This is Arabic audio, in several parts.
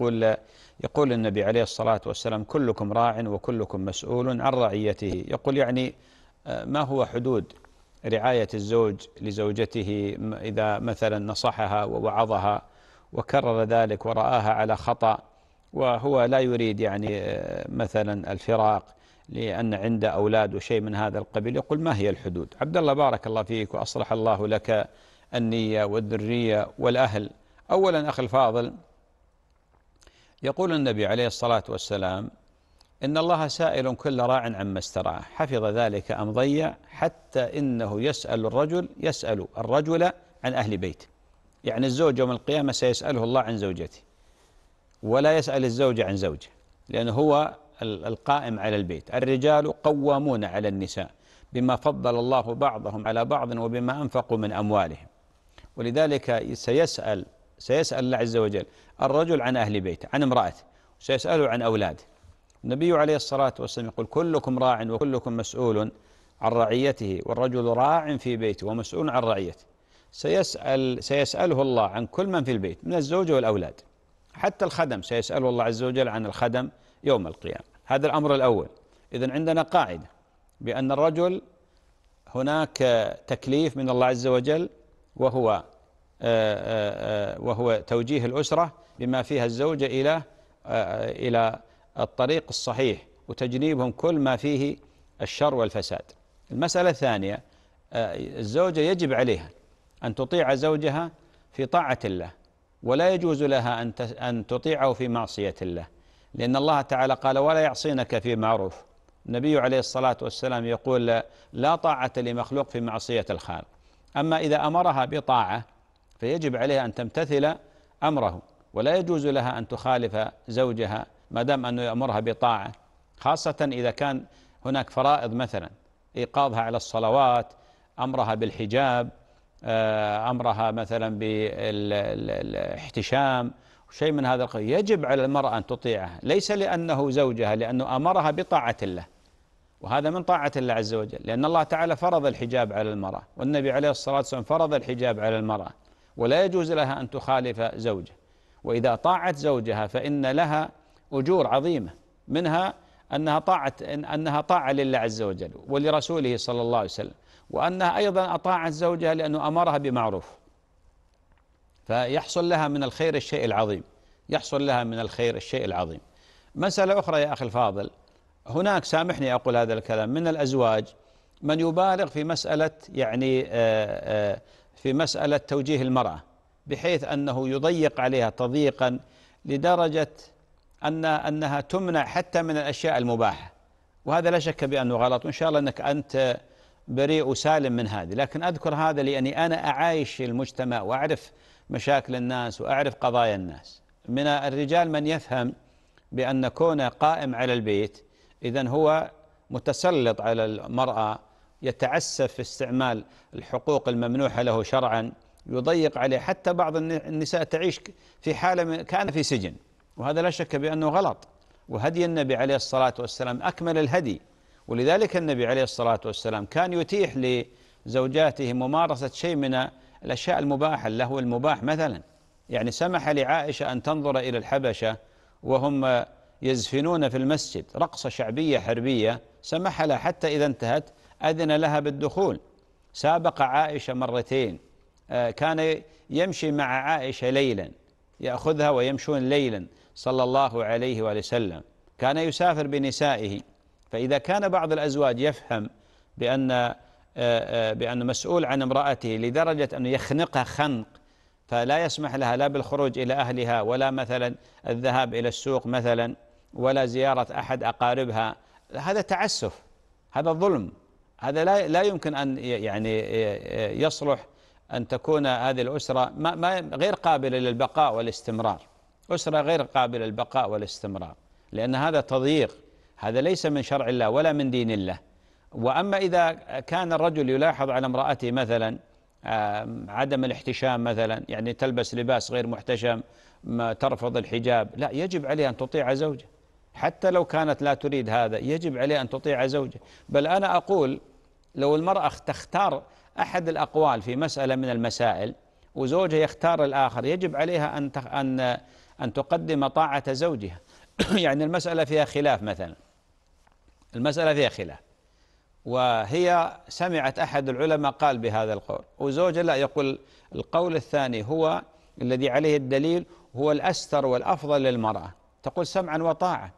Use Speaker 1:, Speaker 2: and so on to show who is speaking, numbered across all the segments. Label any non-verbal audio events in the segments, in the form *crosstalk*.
Speaker 1: يقول يقول النبي عليه الصلاة والسلام كلكم راع وكلكم مسؤول عن رعيته يقول يعني آه، ما هو حدود رعاية الزوج لزوجته إذا مثلا نصحها ووعظها وكرر ذلك ورآها على خطأ وهو لا يريد يعني آه، مثلا الفراق لأن عنده أولاد وشيء من هذا القبيل يقول ما هي الحدود عبد الله بارك الله فيك وأصلح الله لك النية والذرية والأهل أولا أخي الفاضل يقول النبي عليه الصلاة والسلام إن الله سائل كل راع عما استرعاه حفظ ذلك أم ضيع حتى إنه يسأل الرجل يسأل الرجل عن أهل بيته يعني الزوج يوم القيامة سيسأله الله عن زوجته ولا يسأل الزوج عن زوجه لأنه هو القائم على البيت الرجال قوامون على النساء بما فضل الله بعضهم على بعض وبما أنفقوا من أموالهم ولذلك سيسأل سيسأل الله عز وجل الرجل عن أهل بيته عن امرأته وسيسأله عن أولاده النبي عليه الصلاة والسلام يقول كلكم راع وكلكم مسؤول عن رعيته والرجل راع في بيته ومسؤول عن رعيته سيسأل سيسأله الله عن كل من في البيت من الزوجة والأولاد حتى الخدم سيسأله الله عز وجل عن الخدم يوم القيامة هذا الأمر الأول إذن عندنا قاعدة بأن الرجل هناك تكليف من الله عز وجل وهو آه، آه، آه، وهو توجيه الأسرة بما فيها الزوجة إلى إلى الطريق الصحيح وتجنيبهم كل ما فيه الشر والفساد المسألة الثانية الزوجة يجب عليها أن تطيع زوجها في طاعة الله ولا يجوز لها أن أن تطيعه في معصية الله لأن الله تعالى قال ولا يعصينك في معروف النبي عليه الصلاة والسلام يقول لا طاعة لمخلوق في معصية الخالق أما إذا أمرها بطاعة فيجب عليها أن تمتثل أمره ولا يجوز لها أن تخالف زوجها ما دام أنه يأمرها بطاعة خاصة إذا كان هناك فرائض مثلا إيقاظها على الصلوات أمرها بالحجاب آه، أمرها مثلا بالاحتشام شيء من هذا القبيل يجب على المرأة أن تطيعه ليس لأنه زوجها لأنه أمرها بطاعة الله وهذا من طاعة الله عز وجل لأن الله تعالى فرض الحجاب على المرأة والنبي عليه الصلاة والسلام فرض الحجاب على المرأة ولا يجوز لها أن تخالف زوجه وإذا طاعت زوجها فإن لها أجور عظيمة منها أنها طاعت أنها طاعة لله عز وجل ولرسوله صلى الله عليه وسلم وأنها أيضا أطاعت زوجها لأنه أمرها بمعروف فيحصل لها من الخير الشيء العظيم يحصل لها من الخير الشيء العظيم مسألة أخرى يا أخي الفاضل هناك سامحني أقول هذا الكلام من الأزواج من يبالغ في مسألة يعني آآ آه، آآ آه، في مسألة توجيه المرأة بحيث أنه يضيق عليها تضييقا لدرجة أن أنها تمنع حتى من الأشياء المباحة وهذا لا شك بأنه غلط وإن شاء الله أنك أنت بريء وسالم من هذه لكن أذكر هذا لأني أنا أعايش المجتمع وأعرف مشاكل الناس وأعرف قضايا الناس من الرجال من يفهم بأن كونه قائم على البيت إذا هو متسلط على المرأة يتعسف في استعمال الحقوق الممنوحة له شرعا يضيق عليه حتى بعض النساء تعيش في حالة كان في سجن وهذا لا شك بأنه غلط وهدي النبي عليه الصلاة والسلام أكمل الهدي ولذلك النبي عليه الصلاة والسلام كان يتيح لزوجاته ممارسة شيء من الأشياء المباحة اللهو المباح مثلا يعني سمح لعائشة أن تنظر إلى الحبشة وهم يزفنون في المسجد رقصة شعبية حربية سمح لها حتى إذا انتهت أذن لها بالدخول سابق عائشة مرتين آه، كان يمشي مع عائشة ليلا يأخذها ويمشون ليلا صلى الله عليه وآله وسلم كان يسافر بنسائه فإذا كان بعض الأزواج يفهم بأن آه، آه، بأن مسؤول عن امرأته لدرجة أنه يخنقها خنق فلا يسمح لها لا بالخروج إلى أهلها ولا مثلا الذهاب إلى السوق مثلا ولا زيارة أحد أقاربها هذا تعسف هذا ظلم هذا لا لا يمكن أن يعني يصلح أن تكون هذه الأسرة ما ما غير قابلة للبقاء والاستمرار أسرة غير قابلة للبقاء والاستمرار لأن هذا تضييق هذا ليس من شرع الله ولا من دين الله وأما إذا كان الرجل يلاحظ على امرأته مثلا عدم الاحتشام مثلا يعني تلبس لباس غير محتشم ترفض الحجاب لا يجب عليها أن تطيع زوجها حتى لو كانت لا تريد هذا يجب عليه أن تطيع زوجه بل أنا أقول لو المرأة تختار أحد الأقوال في مسألة من المسائل وزوجها يختار الآخر يجب عليها أن أن أن تقدم طاعة زوجها *clears throat* يعني المسألة فيها خلاف مثلا المسألة فيها خلاف وهي سمعت أحد العلماء قال بهذا القول وزوجها لا يقول القول الثاني هو الذي عليه الدليل هو الأستر والأفضل للمرأة تقول سمعا وطاعة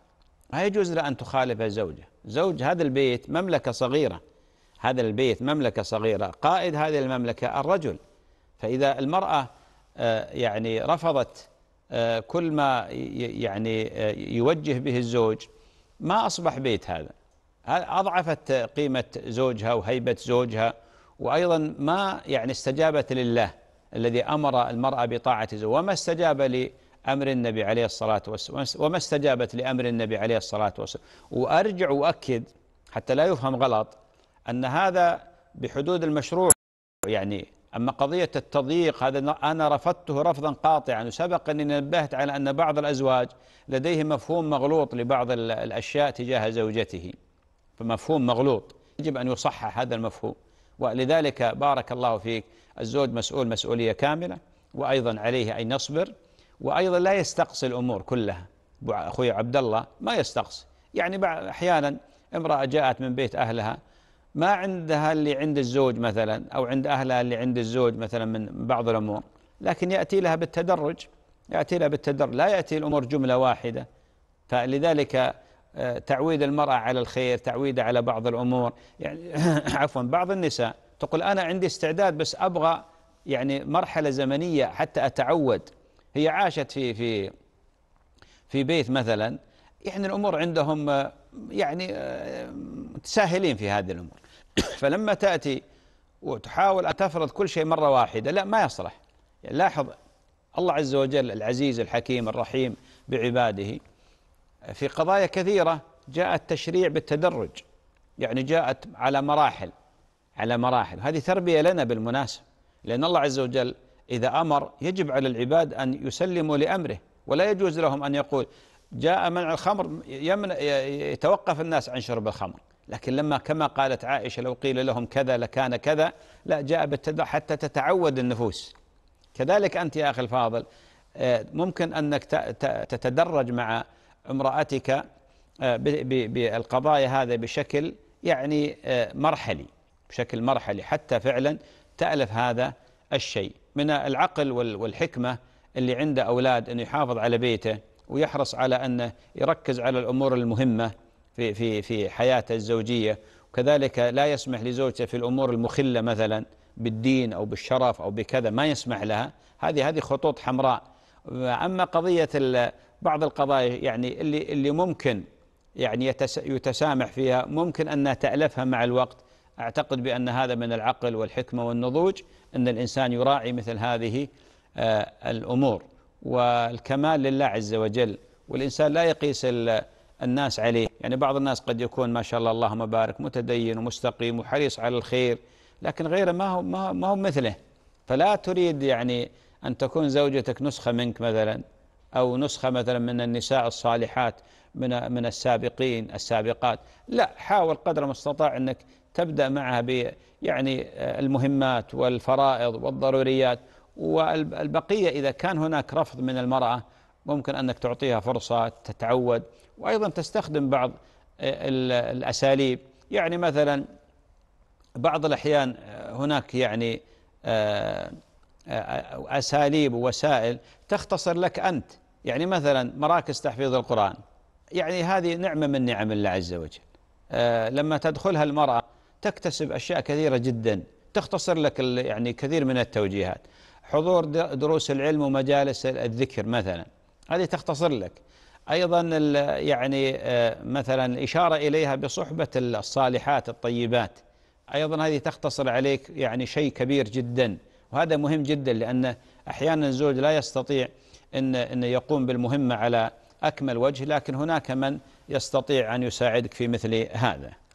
Speaker 1: ما يجوز لها أن تخالف زوجها زوج هذا البيت مملكة صغيرة هذا البيت مملكة صغيرة قائد هذه المملكة الرجل فإذا المرأة آه، يعني رفضت آه، كل ما يعني آه، يوجه به الزوج ما أصبح بيت هذا أضعفت قيمة زوجها وهيبة زوجها وأيضا ما يعني استجابت لله الذي أمر المرأة بطاعة زوجها وما استجاب لله أمر النبي عليه الصلاة والسلام وما استجابت لأمر النبي عليه الصلاة والسلام وأرجع وأكد حتى لا يفهم غلط أن هذا بحدود المشروع يعني أما قضية التضييق هذا أنا رفضته رفضا قاطعا وسبق أني نبهت على أن بعض الأزواج لديه مفهوم مغلوط لبعض الأشياء تجاه زوجته فمفهوم مغلوط يجب أن يصحح هذا المفهوم ولذلك بارك الله فيك الزوج مسؤول مسؤولية كاملة وأيضا عليه أن يصبر وأيضا لا يستقصي الأمور كلها أخوي عبد الله ما يستقصي يعني أحيانا امرأة جاءت من بيت أهلها ما عندها اللي عند الزوج مثلا أو عند أهلها اللي عند الزوج مثلا من بعض الأمور لكن يأتي لها بالتدرج يأتي لها بالتدرج لا يأتي الأمور جملة واحدة فلذلك آه، تعويد المرأة على الخير تعويدها على بعض الأمور يعني *coughs* عفوا بعض النساء تقول أنا عندي استعداد بس أبغى يعني مرحلة زمنية حتى أتعود هي عاشت في في في بيت مثلا يعني الامور عندهم آه، يعني متساهلين آه، في هذه الامور *coughs* فلما تاتي وتحاول ان تفرض كل شيء مره واحده لا ما يصلح يعني لاحظ الله عز وجل العزيز الحكيم الرحيم بعباده في قضايا كثيره جاء التشريع بالتدرج يعني جاءت على مراحل على مراحل هذه تربيه لنا بالمناسبه لان الله عز وجل إذا أمر يجب على العباد أن يسلموا لأمره ولا يجوز لهم أن يقول جاء منع الخمر يمنع يتوقف الناس عن شرب الخمر لكن لما كما قالت عائشة لو قيل لهم كذا لكان كذا لا جاء بالتدع حتى تتعود النفوس كذلك أنت يا أخي الفاضل آه، ممكن أنك تتدرج مع امرأتك آه، بالقضايا هذا بشكل يعني آه، مرحلي بشكل مرحلي حتى فعلا تألف هذا الشيء من العقل والحكمة اللي عنده أولاد أنه يحافظ على بيته ويحرص على أنه يركز على الأمور المهمة في, في, في حياته الزوجية وكذلك لا يسمح لزوجته في الأمور المخلة مثلا بالدين أو بالشرف أو بكذا ما يسمح لها هذه هذه خطوط حمراء أما قضية بعض القضايا يعني اللي اللي ممكن يعني يتسامح فيها ممكن أن تألفها مع الوقت أعتقد بأن هذا من العقل والحكمة والنضوج أن الإنسان يراعي مثل هذه آه، الأمور والكمال لله عز وجل والإنسان لا يقيس الناس عليه يعني بعض الناس قد يكون ما شاء الله اللهم بارك متدين ومستقيم وحريص على الخير لكن غيره ما هو ما هو مثله فلا تريد يعني أن تكون زوجتك نسخة منك مثلا أو نسخة مثلا من النساء الصالحات من من السابقين السابقات لا حاول قدر ما استطاع أنك تبدأ معها ب يعني آه، المهمات والفرائض والضروريات والبقية إذا كان هناك رفض من المرأة ممكن أنك تعطيها فرصة تتعود وأيضا تستخدم بعض آه، الأساليب يعني مثلا بعض الأحيان آه، هناك يعني أساليب ووسائل تختصر لك أنت يعني مثلا مراكز تحفيظ القرآن يعني هذه نعمة من نعم الله عز وجل لما تدخلها المرأة تكتسب أشياء كثيرة جدا تختصر لك يعني كثير من التوجيهات حضور دروس العلم ومجالس الذكر مثلا هذه تختصر لك أيضا يعني آه، مثلا الإشارة إليها بصحبة الصالحات الطيبات أيضا هذه تختصر عليك يعني شيء كبير جدا وهذا مهم جدا لأن أحيانا الزوج لا يستطيع أن أن يقوم بالمهمة على أكمل وجه لكن هناك من يستطيع أن يساعدك في مثل هذا